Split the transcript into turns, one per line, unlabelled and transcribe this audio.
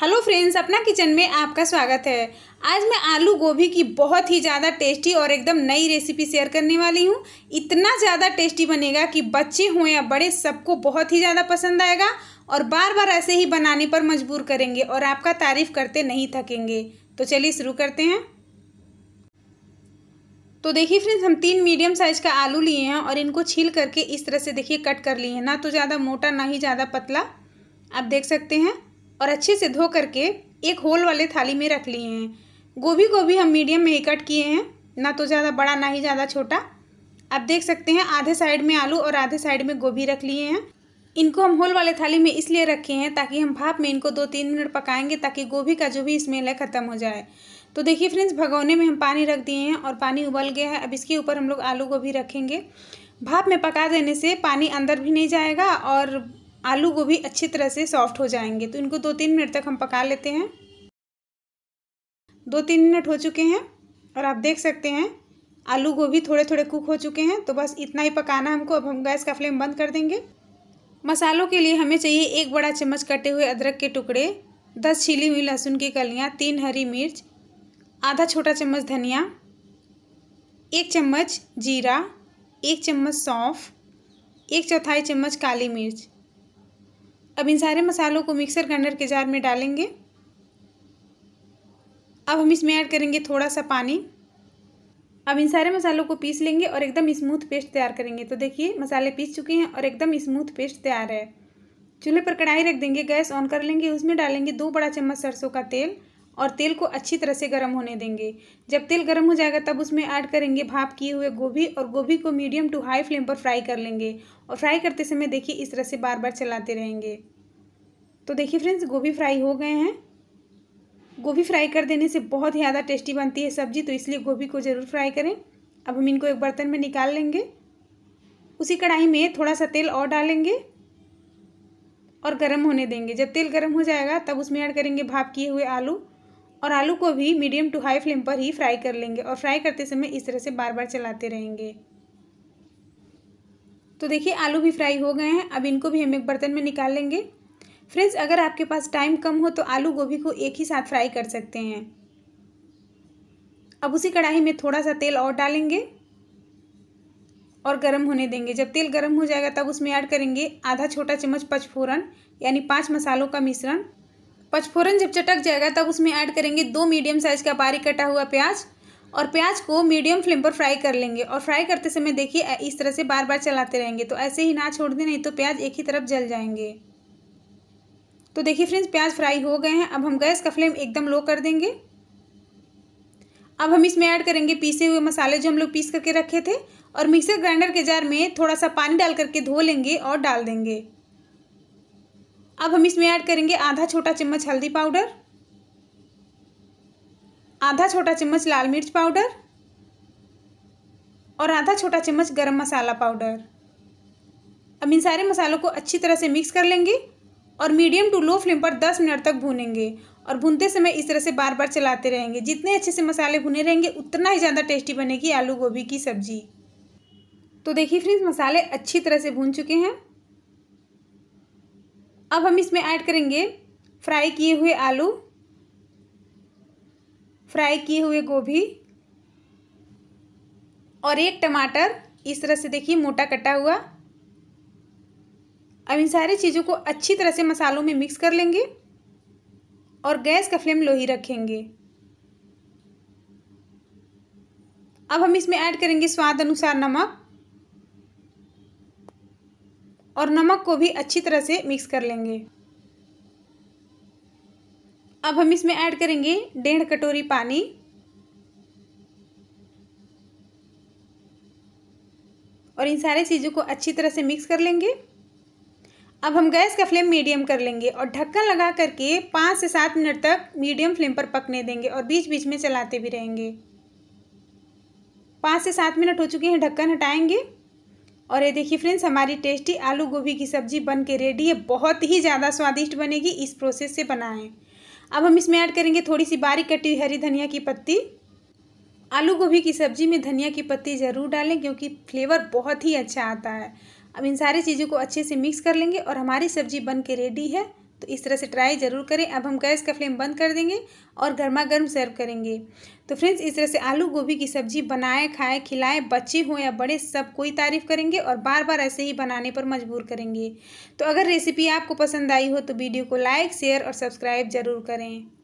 hello friends अपना kitchen में आपका स्वागत है आज मैं आलू गोभी की बहुत ही ज़्यादा टेस्टी और एकदम नई रेसिपी शेयर करने वाली हूँ इतना ज़्यादा टेस्टी बनेगा कि बच्चे हों या बड़े सबको बहुत ही ज़्यादा पसंद आएगा और बार बार ऐसे ही बनाने पर मजबूर करेंगे और आपका तारीफ़ करते नहीं थकेंगे तो चलिए शुरू करते हैं तो देखिए फ्रेंड्स हम तीन मीडियम साइज़ का आलू लिए हैं और इनको छील करके इस तरह से देखिए कट कर लिए हैं ना तो ज़्यादा मोटा ना ही ज़्यादा पतला आप देख सकते हैं और अच्छे से धो करके एक होल वाले थाली में रख लिए हैं गोभी को भी हम मीडियम में ही कट किए हैं ना तो ज़्यादा बड़ा ना ही ज़्यादा छोटा आप देख सकते हैं आधे साइड में आलू और आधे साइड में गोभी रख लिए हैं इनको हम होल वाले थाली में इसलिए रखे हैं ताकि हम भाप में इनको दो तीन मिनट पकाएंगे ताकि गोभी का जो भी स्मेल है ख़त्म हो जाए तो देखिए फ्रेंड्स भगवने में हम पानी रख दिए हैं और पानी उबल गया है अब इसके ऊपर हम लोग आलू गोभी रखेंगे भाप में पका देने से पानी अंदर भी नहीं जाएगा और आलू गोभी अच्छी तरह से सॉफ्ट हो जाएंगे तो इनको दो तीन मिनट तक हम पका लेते हैं दो तीन मिनट हो चुके हैं और आप देख सकते हैं आलू गोभी थोड़े थोड़े कुक हो चुके हैं तो बस इतना ही पकाना हमको अब हम गैस का फ्लेम बंद कर देंगे मसालों के लिए हमें चाहिए एक बड़ा चम्मच कटे हुए अदरक के टुकड़े दस छिली हुई लहसुन की कलियाँ तीन हरी मिर्च आधा छोटा चम्मच धनिया एक चम्मच जीरा एक चम्मच सौंफ एक चौथाई चम्मच काली मिर्च अब इन सारे मसालों को मिक्सर ग्राइंडर के जार में डालेंगे अब हम इसमें ऐड करेंगे थोड़ा सा पानी अब इन सारे मसालों को पीस लेंगे और एकदम स्मूथ पेस्ट तैयार करेंगे तो देखिए मसाले पीस चुके हैं और एकदम स्मूथ पेस्ट तैयार है चूल्हे पर कढ़ाई रख देंगे गैस ऑन कर लेंगे उसमें डालेंगे दो बड़ा चम्मच सरसों का तेल और तेल को अच्छी तरह से गर्म होने देंगे जब तेल गर्म हो जाएगा तब उसमें ऐड करेंगे भाप किए हुए गोभी और गोभी को मीडियम टू हाई फ्लेम पर फ्राई कर लेंगे और फ्राई करते समय देखिए इस तरह से बार बार चलाते रहेंगे तो देखिए फ्रेंड्स गोभी फ्राई हो गए हैं गोभी फ्राई कर देने से बहुत ही ज़्यादा टेस्टी बनती है सब्जी तो इसलिए गोभी को ज़रूर फ्राई करें अब हम इनको एक बर्तन में निकाल लेंगे उसी कढ़ाई में थोड़ा सा तेल और डालेंगे और गर्म होने देंगे जब तेल गर्म हो जाएगा तब उसमें ऐड करेंगे भाप किए हुए आलू और आलू को भी मीडियम टू हाई फ्लेम पर ही फ्राई कर लेंगे और फ्राई करते समय इस तरह से बार बार चलाते रहेंगे तो देखिए आलू भी फ्राई हो गए हैं अब इनको भी हम एक बर्तन में निकाल लेंगे फ्रेंड्स अगर आपके पास टाइम कम हो तो आलू गोभी को एक ही साथ फ्राई कर सकते हैं अब उसी कढ़ाई में थोड़ा सा तेल और डालेंगे और गरम होने देंगे जब तेल गरम हो जाएगा तब उसमें ऐड करेंगे आधा छोटा चम्मच पचफोरन यानी पाँच मसालों का मिश्रण पचफोरन जब चटक जाएगा तब उसमें ऐड करेंगे दो मीडियम साइज़ का बारीक कटा हुआ प्याज और प्याज को मीडियम फ्लेम पर फ्राई कर लेंगे और फ्राई करते समय देखिए इस तरह से बार बार चलाते रहेंगे तो ऐसे ही ना छोड़ दें नहीं तो प्याज एक ही तरफ जल जाएंगे तो देखिए फ्रेंड्स प्याज फ्राई हो गए हैं अब हम गैस का फ्लेम एकदम लो कर देंगे अब हम इसमें ऐड करेंगे पीसे हुए मसाले जो हम लोग पीस करके रखे थे और मिक्सर ग्राइंडर के जार में थोड़ा सा पानी डाल करके धो लेंगे और डाल देंगे अब हम इसमें ऐड करेंगे आधा छोटा चम्मच हल्दी पाउडर आधा छोटा चम्मच लाल मिर्च पाउडर और आधा छोटा चम्मच गरम मसाला पाउडर अब इन सारे मसालों को अच्छी तरह से मिक्स कर लेंगे और मीडियम टू लो फ्लेम पर दस मिनट तक भूनेंगे और भूनते समय इस तरह से बार बार चलाते रहेंगे जितने अच्छे से मसाले भुने रहेंगे उतना ही ज़्यादा टेस्टी बनेगी आलू गोभी की सब्ज़ी तो देखिए फ्रेंड्स मसाले अच्छी तरह से भून चुके हैं अब हम इसमें ऐड करेंगे फ्राई किए हुए आलू फ्राई किए हुए गोभी और एक टमाटर इस तरह से देखिए मोटा कटा हुआ अब इन सारी चीज़ों को अच्छी तरह से मसालों में मिक्स कर लेंगे और गैस का फ्लेम लो ही रखेंगे अब हम इसमें ऐड करेंगे स्वाद अनुसार नमक और नमक को भी अच्छी तरह से मिक्स कर लेंगे अब हम इसमें ऐड करेंगे डेढ़ कटोरी पानी और इन सारे चीज़ों को अच्छी तरह से मिक्स कर लेंगे अब हम गैस का फ्लेम मीडियम कर लेंगे और ढक्कन लगा करके पाँच से सात मिनट तक मीडियम फ्लेम पर पकने देंगे और बीच बीच में चलाते भी रहेंगे पाँच से सात मिनट हो चुके हैं ढक्कन हटाएंगे और ये देखिए फ्रेंड्स हमारी टेस्टी आलू गोभी की सब्ज़ी बन के रेडी है बहुत ही ज़्यादा स्वादिष्ट बनेगी इस प्रोसेस से बनाएं अब हम इसमें ऐड करेंगे थोड़ी सी बारीक कटी हरी धनिया की पत्ती आलू गोभी की सब्ज़ी में धनिया की पत्ती ज़रूर डालें क्योंकि फ्लेवर बहुत ही अच्छा आता है अब इन सारी चीज़ों को अच्छे से मिक्स कर लेंगे और हमारी सब्ज़ी बन के रेडी है तो इस तरह से ट्राई ज़रूर करें अब हम गैस का फ्लेम बंद कर देंगे और गर्मा गर्म सर्व करेंगे तो फ्रेंड्स इस तरह से आलू गोभी की सब्जी बनाए खाए खिलाए बच्चे हों या बड़े सब कोई तारीफ़ करेंगे और बार बार ऐसे ही बनाने पर मजबूर करेंगे तो अगर रेसिपी आपको पसंद आई हो तो वीडियो को लाइक शेयर और सब्सक्राइब ज़रूर करें